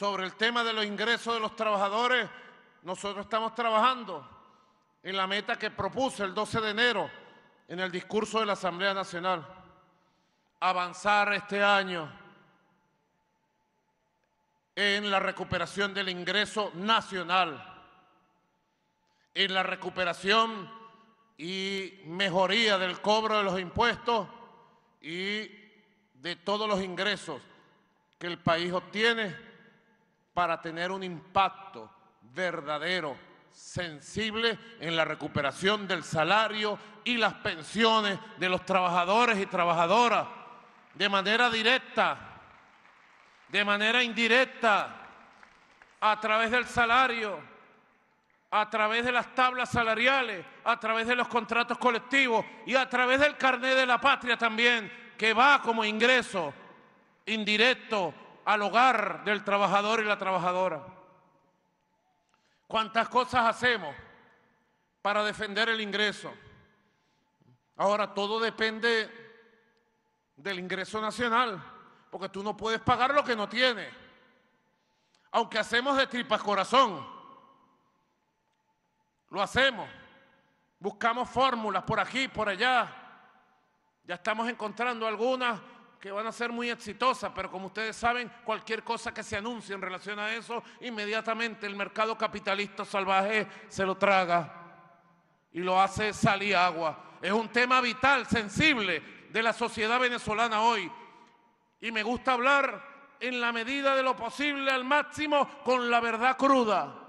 sobre el tema de los ingresos de los trabajadores, nosotros estamos trabajando en la meta que propuse el 12 de enero en el discurso de la Asamblea Nacional. Avanzar este año en la recuperación del ingreso nacional, en la recuperación y mejoría del cobro de los impuestos y de todos los ingresos que el país obtiene para tener un impacto verdadero, sensible en la recuperación del salario y las pensiones de los trabajadores y trabajadoras, de manera directa, de manera indirecta, a través del salario, a través de las tablas salariales, a través de los contratos colectivos y a través del carnet de la patria también, que va como ingreso indirecto al hogar del trabajador y la trabajadora. Cuántas cosas hacemos para defender el ingreso. Ahora todo depende del ingreso nacional, porque tú no puedes pagar lo que no tienes. Aunque hacemos de tripas corazón, lo hacemos. Buscamos fórmulas por aquí, por allá. Ya estamos encontrando algunas que van a ser muy exitosas, pero como ustedes saben, cualquier cosa que se anuncie en relación a eso, inmediatamente el mercado capitalista salvaje se lo traga y lo hace salir agua. Es un tema vital, sensible de la sociedad venezolana hoy. Y me gusta hablar en la medida de lo posible al máximo con la verdad cruda.